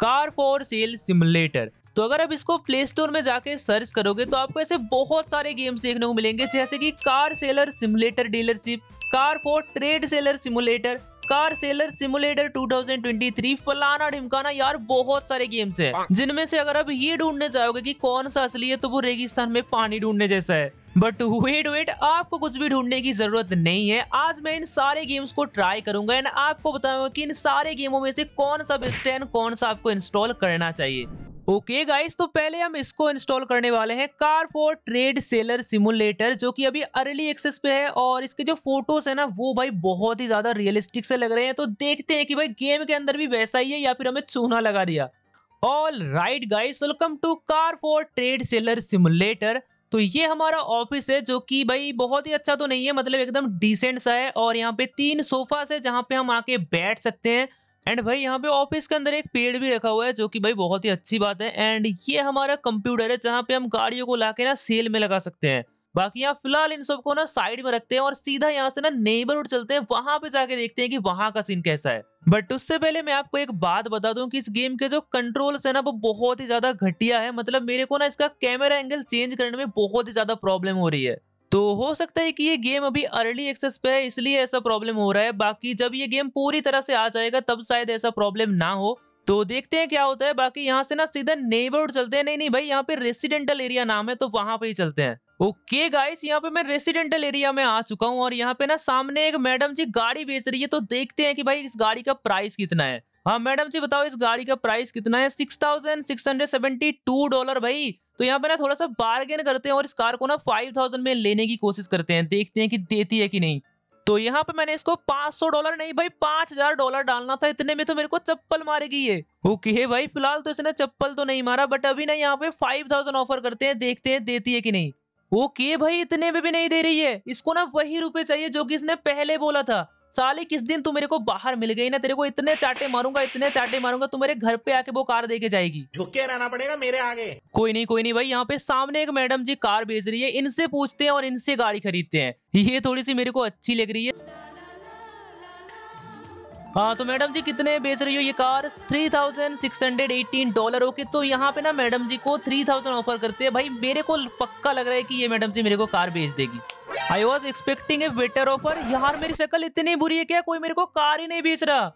Car for sale simulator तो अगर आप इसको प्ले स्टोर में जाके सर्च करोगे तो आपको ऐसे बहुत सारे गेम्स देखने को मिलेंगे जैसे कि car seller simulator dealership car for trade seller simulator car seller simulator 2023 फलाना ढिमकाना यार बहुत सारे गेम्स हैं जिनमें से अगर आप ये ढूंढने जाओगे कि कौन सा असली है तो वो रेगिस्तान में पानी ढूंढने जैसा है बट वेट वेट आपको कुछ भी ढूंढने की जरूरत नहीं है आज मैं इन सारे गेम्स को ट्राई करूंगा एंड आपको बताऊंगा कि इन सारे गेमों में से कौन सा बेस्ट है कौन सा आपको इंस्टॉल करना चाहिए ओके okay गाइस तो पहले हम इसको इंस्टॉल करने वाले हैं car for trade seller simulator जो कि अभी अर्ली एक्सेस पे है और इसके जो फोटोज है ना वो भाई बहुत ही ज्यादा रियलिस्टिक से लग रहे हैं तो देखते हैं कि भाई गेम के अंदर भी वैसा ही है या फिर हमें चूना लगा दिया all right guys welcome to car for trade seller simulator तो ये हमारा ऑफिस है जो कि भाई बहुत ही अच्छा तो नहीं है मतलब एकदम डिसेंट सा है और यहाँ पे तीन सोफा है जहाँ पे हम आके बैठ सकते हैं एंड भाई यहाँ पे ऑफिस के अंदर एक पेड़ भी रखा हुआ है जो कि भाई बहुत ही अच्छी बात है एंड ये हमारा कंप्यूटर है जहाँ पे हम गाड़ियों को ला के ना सेल में लगा सकते हैं बाकी यहाँ फिलहाल इन सबको ना साइड में रखते हैं और सीधा यहाँ से ना नेबरहुड चलते हैं वहां पे जाके देखते हैं कि वहां का सीन कैसा है बट उससे पहले मैं आपको एक बात बता दूं कि इस गेम के जो कंट्रोल्स है ना वो बहुत ही ज्यादा घटिया है मतलब मेरे को ना इसका कैमरा एंगल चेंज करने में बहुत ही ज्यादा प्रॉब्लम हो रही है तो हो सकता है कि ये गेम अभी अर्ली एक्सेस पे है इसलिए ऐसा प्रॉब्लम हो रहा है बाकी जब ये गेम पूरी तरह से आ जाएगा तब शायद ऐसा प्रॉब्लम ना हो तो देखते हैं क्या होता है बाकी यहाँ से ना सीधा नेबरहुड चलते हैं नहीं नहीं भाई यहाँ पे रेसिडेंटल एरिया नाम है तो वहां पे ही चलते हैं ओके गाइस यहाँ पे मैं रेसिडेंटल एरिया में आ चुका हूँ और यहाँ पे ना सामने एक मैडम जी गाड़ी बेच रही है तो देखते हैं कि भाई इस गाड़ी का प्राइस कितना है हाँ मैडम जी बताओ इस गाड़ी का प्राइस कितना है six thousand six hundred seventy two dollar भाई तो यहाँ पे ना थोड़ा सा बार्गेन करते हैं और इस कार को ना फाइव थाउजेंड में लेने की कोशिश करते हैं देखते हैं कि देती है कि नहीं तो यहाँ पे मैंने इसको 500 डॉलर नहीं भाई 5000 डॉलर डालना था इतने में तो मेरे को चप्पल मारेगी ये ओके है भाई फिलहाल तो इसने चप्पल तो नहीं मारा बट अभी ना यहाँ पे 5000 ऑफर करते हैं देखते हैं देती है कि नहीं ओके भाई इतने में भी नहीं दे रही है इसको ना वही रुपए चाहिए जो कि इसने पहले बोला था साले किस दिन तू मेरे को बाहर मिल गई ना तेरे को इतने चाटे मारूंगा इतने चाटे मारूंगा तू मेरे घर पे आके वो कार दे के जाएगी झुके रहना पड़ेगा मेरे आगे कोई नहीं कोई नहीं भाई यहाँ पे सामने एक मैडम जी कार बेच रही है इनसे पूछते हैं और इनसे गाड़ी खरीदते हैं ये थोड़ी सी मेरे को अच्छी लग रही है हाँ तो मैडम जी कितने बेच रही हो ये car three thousand six hundred eighteen dollar okay तो यहाँ पे ना मैडम जी को थ्री थाउजेंड ऑफर करते हैं भाई मेरे को पक्का लग रहा है कि ये मैडम जी मेरे को कार बेच देगी I was expecting a better offer यार मेरी शक्ल इतनी बुरी है क्या कोई मेरे को कार ही नहीं बेच रहा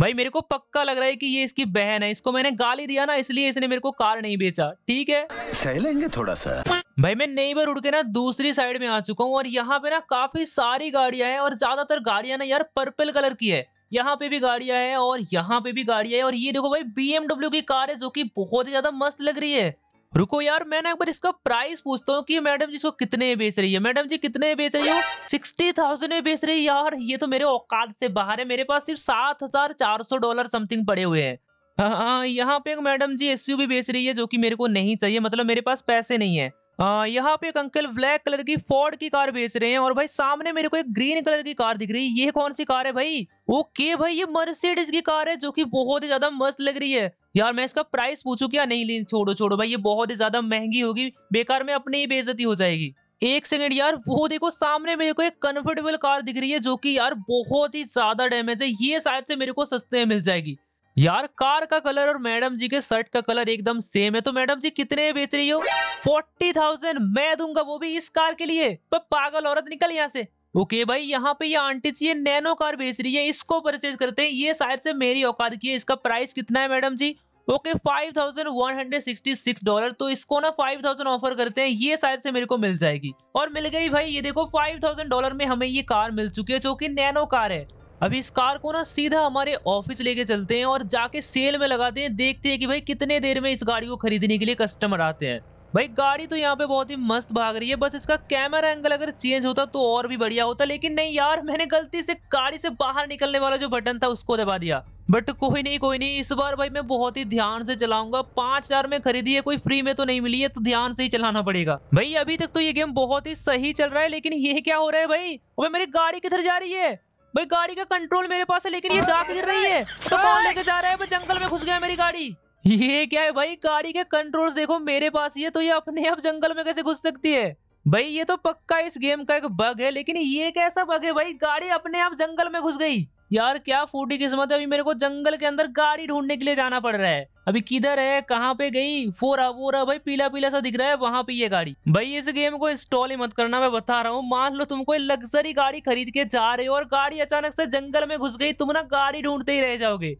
भाई मेरे को पक्का लग रहा है कि ये इसकी बहन है इसको मैंने गाली दिया ना इसलिए इसने मेरे को कार नहीं बेचा ठीक है सह लेंगे थोड़ा सा भाई मैं नई बार उड़ के ना दूसरी साइड में आ चुका हूँ और यहाँ पे ना काफी सारी गाड़ियां हैं और ज्यादातर गाड़ियां ना यार पर्पल कलर की है यहाँ पे भी गाड़ियां है और यहाँ पे भी गाड़ियां है और ये देखो भाई बीएमडब्ल्यू की कार है जो की बहुत ही ज्यादा मस्त लग रही है रुको यार मैं ना एक बार इसका प्राइस पूछता हूँ कि मैडम जी इसको कितने बेच रही है मैडम जी कितने बेच रही हो सिक्सटी थाउजेंड में बेच रही है यार ये तो मेरे औकात से बाहर है मेरे पास सिर्फ सात हजार चार सौ डॉलर समथिंग पड़े हुए हैं हाँ, हाँ यहाँ पे मैडम जी एस बेच रही है जो कि मेरे को नहीं चाहिए मतलब मेरे पास पैसे नहीं है यहाँ पे एक अंकल ब्लैक कलर की फोर्ड की कार बेच रहे हैं और भाई सामने मेरे को एक ग्रीन कलर की कार दिख रही है ये कौन सी कार है भाई ओके भाई ये मर्सिडीज की कार है जो कि बहुत ही ज्यादा मस्त लग रही है यार मैं इसका प्राइस पूछू क्या नहीं ली छोड़ो छोड़ो भाई ये बहुत ही ज्यादा महंगी होगी बेकार में अपनी ही बेजती हो जाएगी एक सेकंड यार वो देखो सामने मेरे को एक कंफर्टेबल कार दिख रही है जो कि यार बहुत ही ज्यादा डैमेज है ये शायद से मेरे को सस्ते में मिल जाएगी यार कार का कलर और मैडम जी के शर्ट का कलर एकदम सेम है तो मैडम जी कितने बेच रही हो फोर्टी थाउजेंड मैं दूंगा वो भी इस कार के लिए पर पागल औरत निकल यहाँ से ओके भाई यहाँ पे ये यह आंटी जी ये नैनो कार बेच रही है इसको परचेज करते हैं ये शायद से मेरी औकात की है इसका प्राइस कितना है madam ji okay five thousand one hundred sixty six dollar तो इसको ना फाइव थाउजेंड ऑफर करते हैं ये शायद से मेरे को मिल जाएगी और मिल गई भाई ये देखो फाइव थाउजेंड डॉलर में हमें ये कार मिल चुकी है जो कि नैनो कार है अभी इस कार को ना सीधा हमारे ऑफिस लेके चलते हैं और जाके सेल में लगाते हैं देखते हैं कि भाई कितने देर में इस गाड़ी को खरीदने के लिए कस्टमर आते हैं भाई गाड़ी तो यहाँ पे बहुत ही मस्त भाग रही है बस इसका कैमरा एंगल अगर चेंज होता तो और भी बढ़िया होता लेकिन नहीं यार मैंने गलती से गाड़ी से बाहर निकलने वाला जो बटन था उसको दबा दिया बट कोई नहीं कोई नहीं इस बार भाई मैं बहुत ही ध्यान से चलाऊंगा पांच हजार में खरीदी है कोई फ्री में तो नहीं मिली है तो ध्यान से ही चलाना पड़ेगा भाई अभी तक तो ये गेम बहुत ही सही चल रहा है लेकिन ये क्या हो रहा है भाई मेरी गाड़ी किधर जा रही है भाई गाड़ी का कंट्रोल मेरे पास है लेकिन ये जा गिर रही है तो कौन लेके जा रहा है जंगल में घुस गया मेरी गाड़ी ये क्या है भाई गाड़ी के कंट्रोल्स देखो मेरे पास ही है तो ये अपने आप जंगल में कैसे घुस सकती है भाई ये तो पक्का इस गेम का एक बग है लेकिन ये कैसा बग है भाई गाड़ी अपने आप जंगल में घुस गई यार क्या फूटी किस्मत है अभी मेरे को जंगल के अंदर गाड़ी ढूंढने के लिए जाना पड़ रहा है अभी किधर है कहाँ पे गई फोरा वोरा भाई पीला पीला सा दिख रहा है वहां पे ये गाड़ी भाई इस गेम को इंस्टॉल ही मत करना मैं बता रहा हूँ मान लो तुम कोई लग्जरी गाड़ी खरीद के जा रहे हो और गाड़ी अचानक से जंगल में घुस गई तुम ना गाड़ी ढूंढते ही रह जाओगे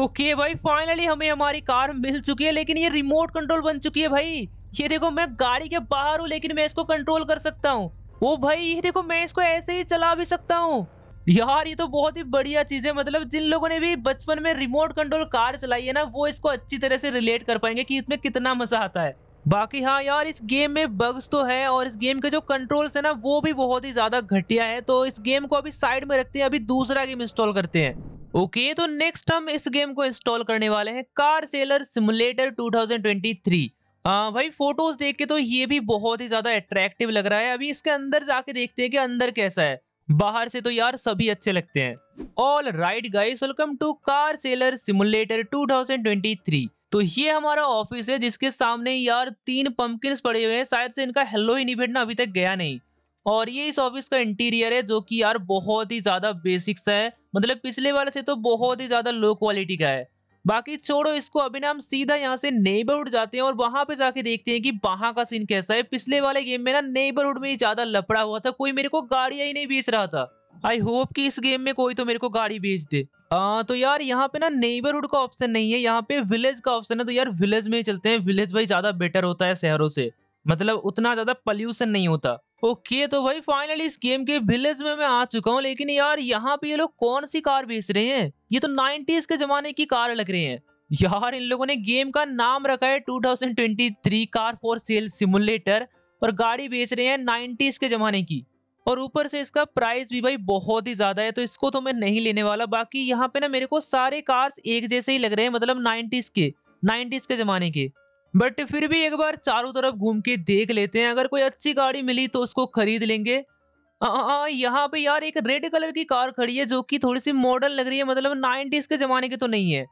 ओके okay, भाई फाइनली हमें हमारी कार मिल चुकी है लेकिन ये रिमोट कंट्रोल बन चुकी है भाई ये देखो मैं गाड़ी के बाहर हूँ लेकिन मैं इसको कंट्रोल कर सकता हूँ वो भाई ये देखो मैं इसको ऐसे ही चला भी सकता हूँ यार ये तो बहुत ही बढ़िया चीज है मतलब जिन लोगों ने भी बचपन में रिमोट कंट्रोल कार चलाई है ना वो इसको अच्छी तरह से रिलेट कर पाएंगे कि इसमें कितना मजा आता है बाकी हाँ यार इस गेम में बग्स तो है और इस गेम के जो कंट्रोल्स है ना वो भी बहुत ही ज्यादा घटिया है तो इस गेम को अभी साइड में रखते हैं अभी दूसरा गेम इंस्टॉल करते हैं ओके okay, तो नेक्स्ट हम इस गेम को इंस्टॉल करने वाले हैं कार सेलर सिमुलेटर 2023 आ, भाई फोटोज देख के तो ये भी बहुत ही ज्यादा अट्रैक्टिव लग रहा है अभी इसके अंदर जाके देखते हैं कि अंदर कैसा है बाहर से तो यार सभी अच्छे लगते हैं all right guys welcome to car seller simulator 2023 तो ये हमारा ऑफिस है जिसके सामने यार तीन पंपकिन पड़े हुए हैं शायद से इनका हेलो ही इनिवेट अभी तक गया नहीं और ये इस ऑफिस का इंटीरियर है जो कि यार बहुत ही ज्यादा बेसिक्स है मतलब पिछले वाले से तो बहुत ही ज्यादा लो क्वालिटी का है बाकी छोड़ो इसको अभी ना हम सीधा यहाँ से नेबरहुड जाते हैं और वहां पे जाके देखते हैं कि वहां का सीन कैसा है पिछले वाले गेम में ना नेबरहुड में ही ज्यादा लपड़ा हुआ था कोई मेरे को गाड़िया ही नहीं बेच रहा था आई होप कि इस गेम में कोई तो मेरे को गाड़ी बेच दे आ, तो यार यहाँ पे ना नेबरहुड का ऑप्शन नहीं है यहाँ पे विलेज का ऑप्शन है तो यार विलेज में ही चलते हैं विलेज भाई ज्यादा बेटर होता है शहरों से मतलब उतना ज्यादा पॉल्यूशन नहीं होता ओके okay, तो भाई फाइनली इस गेम के विलेज में मैं आ चुका हूँ लेकिन यार यहाँ पे ये लोग कौन सी कार बेच रहे हैं ये तो नाइनटीज के जमाने की कार लग रही हैं यार इन लोगों ने गेम का नाम रखा है 2023 कार फॉर सेल सिमुलेटर और गाड़ी बेच रहे हैं नाइनटीज के जमाने की और ऊपर से इसका प्राइस भी भाई बहुत ही ज्यादा है तो इसको तो मैं नहीं लेने वाला बाकी यहाँ पे ना मेरे को सारे कार्स एक जैसे ही लग रहे हैं मतलब नाइनटीज के नाइनटीज के जमाने के बट फिर भी एक बार चारों तरफ घूम के देख लेते हैं अगर कोई अच्छी गाड़ी मिली तो उसको खरीद लेंगे यहाँ पे यार एक रेड कलर की कार खड़ी है जो कि थोड़ी सी मॉडर्न लग रही है मतलब नाइनटीज के जमाने की तो नहीं है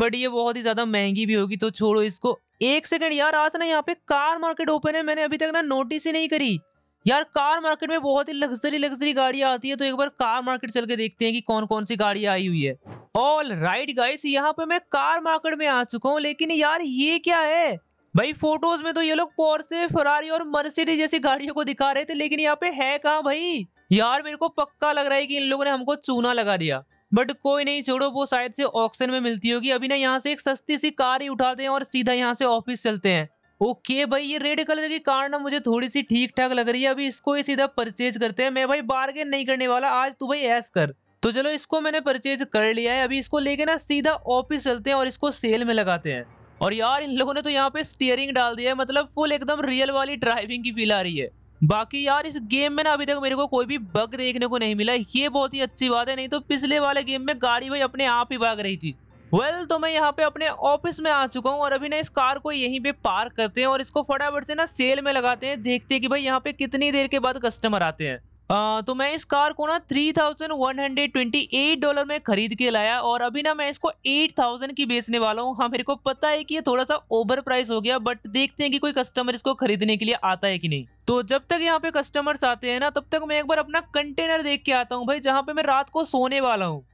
बट ये बहुत ही ज्यादा महंगी भी होगी तो छोड़ो इसको एक सेकेंड यार आज ना यहाँ पे कार मार्केट ओपन है मैंने अभी तक ना नोटिस ही नहीं करी यार कार मार्केट में बहुत ही लग्जरी लग्जरी गाड़ियां आती है तो एक बार कार मार्केट चल के देखते हैं कि कौन कौन सी गाड़ियां आई हुई है ऑल राइट गाइस यहाँ पे मैं कार मार्केट में आ चुका हूँ लेकिन यार ये क्या है भाई फोटोज में तो ये लोग पोर्से फरारी और मर्सिडीज जैसी गाड़ियों को दिखा रहे थे लेकिन यहाँ पे है कहाँ भाई यार मेरे को पक्का लग रहा है की इन लोगों ने हमको चूना लगा दिया बट कोई नहीं छोड़ो वो शायद से ऑक्शन में मिलती होगी अभी ना यहाँ से एक सस्ती सी कार ही उठाते हैं और सीधा यहाँ से ऑफिस चलते हैं ओके भाई ये रेड कलर की कार ना मुझे थोड़ी सी ठीक ठाक लग रही है अभी इसको ही सीधा परचेज करते हैं मैं भाई बार्गेन नहीं करने वाला आज तू भाई ऐस कर तो चलो इसको मैंने परचेज कर लिया है अभी इसको लेके ना सीधा ऑफिस चलते हैं और इसको सेल में लगाते हैं और यार इन लोगों ने तो यहाँ पे स्टीयरिंग डाल दिया है मतलब फुल एकदम रियल वाली ड्राइविंग की फील आ रही है बाकी यार इस गेम में ना अभी तक मेरे को कोई भी बग देखने को नहीं मिला ये बहुत ही अच्छी बात है नहीं तो पिछले वाले गेम में गाड़ी भाई अपने आप ही भाग रही थी वेल well, तो मैं यहाँ पे अपने ऑफिस में आ चुका हूँ और अभी ना इस कार को यहीं पे पार्क करते हैं और इसको फटाफट से ना सेल में लगाते हैं देखते हैं कि भाई यहाँ पे कितनी देर के बाद कस्टमर आते हैं आ, तो मैं इस कार को ना 3128 डॉलर में खरीद के लाया और अभी ना मैं इसको 8000 की बेचने वाला हूँ हाँ मेरे को पता है कि ये थोड़ा सा ओवर प्राइस हो गया बट देखते हैं कि कोई कस्टमर इसको खरीदने के लिए आता है कि नहीं तो जब तक यहाँ पे कस्टमर्स आते हैं ना तब तक मैं एक बार अपना कंटेनर देख के आता हूँ भाई जहाँ पे मैं रात को सोने वाला हूँ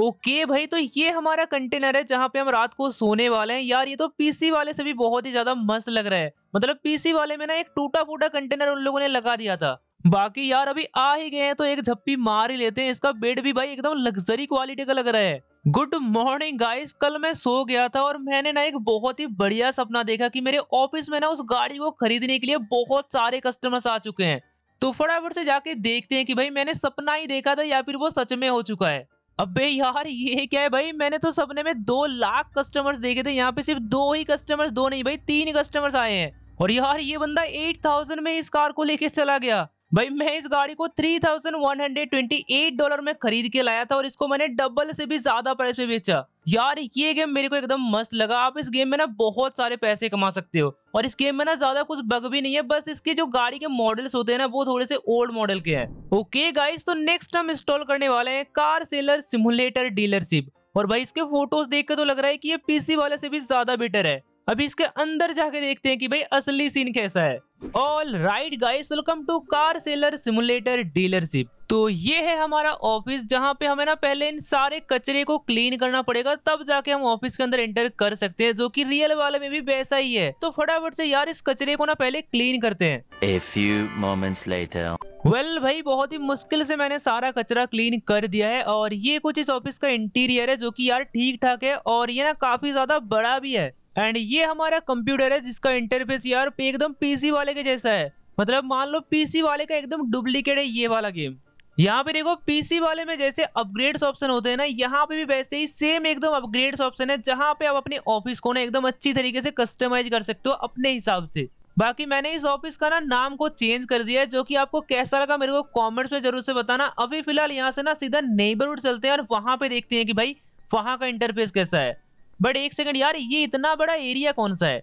ओके okay भाई तो ये हमारा कंटेनर है जहाँ पे हम रात को सोने वाले हैं यार ये तो पीसी वाले से भी बहुत ही ज्यादा मस्त लग रहा है मतलब पीसी वाले में ना एक टूटा फूटा कंटेनर उन लोगों ने लगा दिया था बाकी यार अभी आ ही गए हैं तो एक झप्पी मार ही लेते हैं इसका बेड भी भाई एकदम लग्जरी क्वालिटी का लग रहा है गुड मॉर्निंग गाइस कल मैं सो गया था और मैंने ना एक बहुत ही बढ़िया सपना देखा कि मेरे ऑफिस में ना उस गाड़ी को खरीदने के लिए बहुत सारे कस्टमर्स आ चुके हैं तो फटाफट से जाके देखते हैं कि भाई मैंने सपना ही देखा था या फिर वो सच में हो चुका है अबे यार ये क्या है भाई मैंने तो सपने में दो लाख कस्टमर्स देखे थे यहाँ पे सिर्फ दो ही कस्टमर्स दो नहीं भाई तीन कस्टमर्स आए हैं और यार ये बंदा एट थाउजेंड में इस कार को लेके चला गया भाई मैं इस गाड़ी को 3128 डॉलर में खरीद के लाया था और इसको मैंने डबल से भी ज्यादा प्राइस पे बेचा यार ये गेम मेरे को एकदम मस्त लगा आप इस गेम में ना बहुत सारे पैसे कमा सकते हो और इस गेम में ना ज्यादा कुछ बग भी नहीं है बस इसके जो गाड़ी के मॉडल्स होते हैं ना वो थोड़े से ओल्ड मॉडल के हैं ओके गाइस तो नेक्स्ट हम इंस्टॉल करने वाले हैं कार सेलर सिमुलेटर डीलरशिप और भाई इसके फोटोज देख के तो लग रहा है कि ये पीसी वाले से भी ज्यादा बेटर है अभी इसके अंदर जाके देखते हैं कि भाई असली सीन कैसा है all right guys welcome to car seller simulator dealership तो ये है हमारा ऑफिस जहाँ पे हमें ना पहले इन सारे कचरे को क्लीन करना पड़ेगा तब जाके हम ऑफिस के अंदर एंटर कर सकते हैं जो कि रियल वाले में भी वैसा ही है तो फटाफट से यार इस कचरे को ना पहले क्लीन करते हैं A few moments later. Well well, भाई बहुत ही मुश्किल से मैंने सारा कचरा क्लीन कर दिया है और ये कुछ इस ऑफिस का इंटीरियर है जो कि यार ठीक ठाक है और ये ना काफी ज्यादा बड़ा भी है एंड ये हमारा कंप्यूटर है जिसका इंटरफेस यार एकदम पीसी वाले के जैसा है मतलब मान लो पीसी वाले का एकदम डुप्लीकेट है ये वाला गेम यहाँ पे देखो पीसी वाले में जैसे अपग्रेड्स ऑप्शन होते हैं ना यहाँ पे भी वैसे ही सेम एकदम अपग्रेड्स ऑप्शन है जहाँ पे आप अपने ऑफिस को ना एकदम अच्छी तरीके से कस्टमाइज कर सकते हो अपने हिसाब से बाकी मैंने इस ऑफिस का ना नाम को चेंज कर दिया है जो कि आपको कैसा लगा मेरे को कॉमेंट्स में जरूर से बताना अभी फिलहाल यहाँ से ना सीधा नेबरहुड चलते हैं और वहां पे देखते हैं कि भाई वहां का इंटरफेस कैसा है बट एक सेकंड यार ये इतना बड़ा एरिया कौन सा है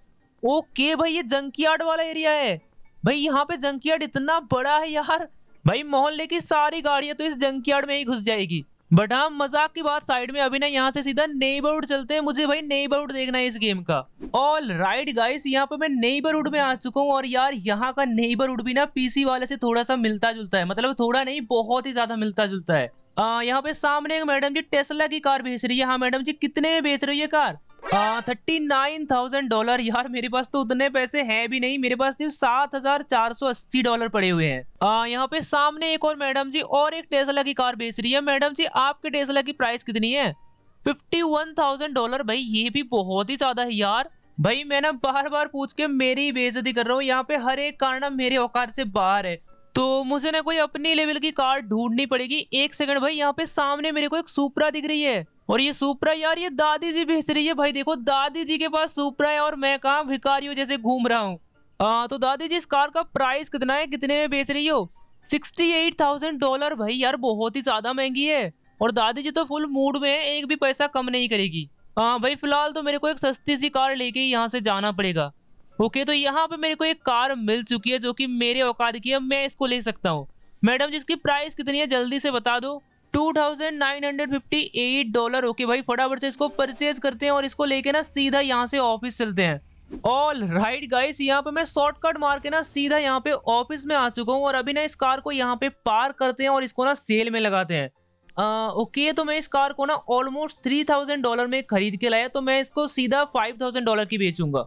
ओके भाई ये जंकी वाला एरिया है भाई यहाँ पे जंकी इतना बड़ा है यार भाई मोहल्ले की सारी गाड़ियां तो इस जंकी में ही घुस जाएगी बट हाँ मजाक की बात साइड में अभी ना यहाँ से सीधा नेबरवुड चलते हैं मुझे भाई नेबरवुड देखना है इस गेम का ऑल राइट गाइस यहाँ पे मैं नेबरवुड में आ चुका हूँ और यार यहाँ का नेबरवुड भी ना पीसी वाले से थोड़ा सा मिलता जुलता है मतलब थोड़ा नहीं बहुत ही ज्यादा मिलता जुलता है आ, यहाँ पे सामने एक मैडम जी टेस्ला की कार बेच रही है हाँ मैडम जी कितने में बेच रही है car thirty nine thousand dollar यार मेरे पास तो उतने पैसे हैं भी नहीं मेरे पास सिर्फ सात हजार चार सौ अस्सी डॉलर पड़े हुए हैं यहाँ पे सामने एक और मैडम जी और एक टेस्ला की कार बेच रही है मैडम जी आपके टेस्ला की प्राइस कितनी है फिफ्टी वन थाउजेंड डॉलर भाई ये भी बहुत ही ज्यादा है यार भाई मैं ना बार बार पूछ के मेरी बेजती कर रहा हूँ यहाँ पे हर एक कारण मेरे औकात से बाहर है तो मुझे ना कोई अपनी लेवल की कार ढूंढनी पड़ेगी एक सेकंड भाई यहाँ पे सामने मेरे को एक सुपरा दिख रही है और ये सुपरा यार ये दादी जी भेज रही है भाई देखो दादी जी के पास सुपरा है और मैं कहा भिकारियों जैसे घूम रहा हूँ हाँ तो दादी जी इस कार का प्राइस कितना है कितने में बेच रही हो सिक्सटी एट थाउजेंड डॉलर भाई यार बहुत ही ज़्यादा महंगी है और दादी जी तो फुल मूड में है एक भी पैसा कम नहीं करेगी हाँ भाई फिलहाल तो मेरे को एक सस्ती सी कार लेके यहाँ से जाना पड़ेगा ओके तो यहाँ पे मेरे को एक कार मिल चुकी है जो कि मेरे औकात की है मैं इसको ले सकता हूँ मैडम जिसकी प्राइस कितनी है जल्दी से बता दो 2958 डॉलर ओके भाई फटाफट से इसको परचेज करते हैं और इसको लेके ना सीधा यहाँ से ऑफिस चलते हैं ऑल राइट गाइस यहाँ पे मैं शॉर्टकट मार के ना सीधा यहाँ पे ऑफिस में आ चुका हूँ और अभी ना इस कार को यहाँ पे पार करते हैं और इसको ना सेल में लगाते हैं ओके तो मैं इस कार को ना ऑलमोस्ट थ्री थाउजेंड डॉलर में खरीद के लाया तो मैं इसको सीधा फाइव थाउजेंड डॉलर की बेचूंगा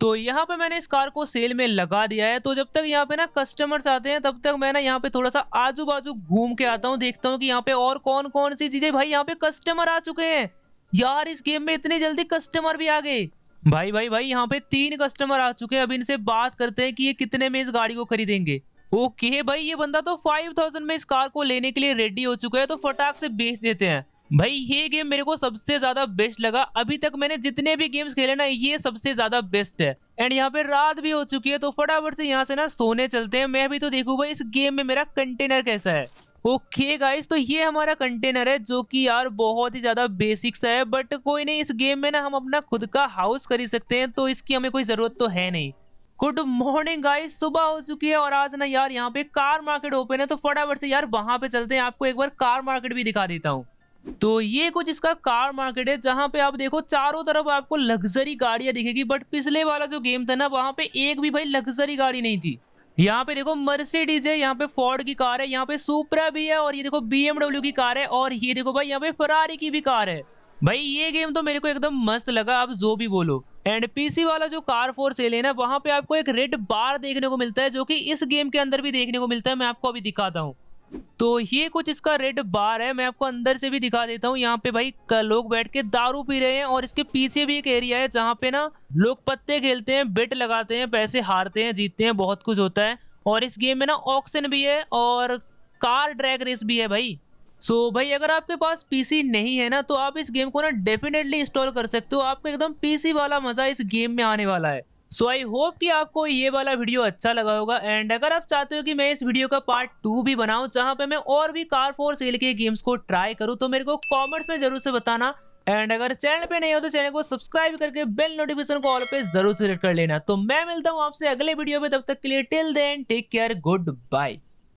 तो यहाँ पे मैंने इस कार को सेल में लगा दिया है तो जब तक यहाँ पे ना कस्टमर्स आते हैं तब तक मैं ना यहाँ पे थोड़ा सा आजू बाजू घूम के आता हूँ देखता हूँ कि यहाँ पे और कौन कौन सी चीजें भाई यहाँ पे कस्टमर आ चुके हैं यार इस गेम में इतने जल्दी कस्टमर भी आ गए भाई भाई भाई यहाँ पे तीन कस्टमर आ चुके हैं अब इनसे बात करते हैं कि ये कितने में इस गाड़ी को खरीदेंगे ओके भाई ये बंदा तो फाइव थाउजेंड में इस कार को लेने के लिए रेडी हो चुका है तो फटाक से बेच देते हैं भाई ये गेम मेरे को सबसे ज्यादा बेस्ट लगा अभी तक मैंने जितने भी गेम्स खेले ना ये सबसे ज्यादा बेस्ट है एंड यहाँ पे रात भी हो चुकी है तो फटाफट से यहाँ से ना सोने चलते हैं मैं भी तो देखू भाई इस गेम में मेरा कंटेनर कैसा है ओके गाइस तो ये हमारा कंटेनर है जो कि यार बहुत ही ज़्यादा बेसिक सा है बट कोई नहीं इस गेम में ना हम अपना खुद का हाउस ही सकते हैं तो इसकी हमें कोई ज़रूरत तो है नहीं गुड मॉर्निंग गाइस सुबह हो चुकी है और आज ना यार यहाँ पे कार मार्केट ओपन है तो फटाफट से यार वहां पे चलते हैं आपको एक बार कार मार्केट भी दिखा देता हूँ तो ये कुछ इसका कार मार्केट है जहां पे आप देखो चारों तरफ आपको लग्जरी गाड़ियां दिखेगी बट पिछले वाला जो गेम था ना वहां पे एक भी भाई लग्जरी गाड़ी नहीं थी यहाँ पे देखो मर्सिडीज है यहाँ पे फोर्ड की कार है यहाँ पे सुपरा भी है और ये देखो बी की कार है और ये देखो भाई यहाँ पे फरारी की भी कार है भाई ये गेम तो मेरे को एकदम मस्त लगा आप जो भी बोलो एंड पीसी वाला जो कार फोर सेल है ना वहाँ पे आपको एक रेड बार देखने को मिलता है जो कि इस गेम के अंदर भी देखने को मिलता है मैं आपको अभी दिखाता हूँ तो ये कुछ इसका रेड बार है मैं आपको अंदर से भी दिखा देता हूँ यहाँ पे भाई लोग बैठ के दारू पी रहे हैं और इसके पीछे भी एक एरिया है जहाँ पे ना लोग पत्ते खेलते हैं बेट लगाते हैं पैसे हारते हैं जीतते हैं बहुत कुछ होता है और इस गेम में ना ऑक्शन भी है और कार ड्रैग रेस भी है भाई सो so, भाई अगर आपके पास पीसी नहीं है ना तो आप इस गेम को ना डेफिनेटली इंस्टॉल कर सकते हो आपको एकदम पीसी वाला मज़ा इस गेम में आने वाला है सो आई होप कि आपको ये वाला वीडियो अच्छा लगा होगा एंड अगर आप चाहते हो कि मैं इस वीडियो का पार्ट टू भी बनाऊं जहां पे मैं और भी कार फोर सेल के गेम्स को ट्राई करूं तो मेरे को कमेंट्स में जरूर से बताना एंड अगर चैनल पे नहीं हो तो चैनल को सब्सक्राइब करके बेल नोटिफिकेशन को ऑल पे जरूर सिलेक्ट कर लेना तो मैं मिलता हूँ आपसे अगले वीडियो में तब तक के लिए till then take care good bye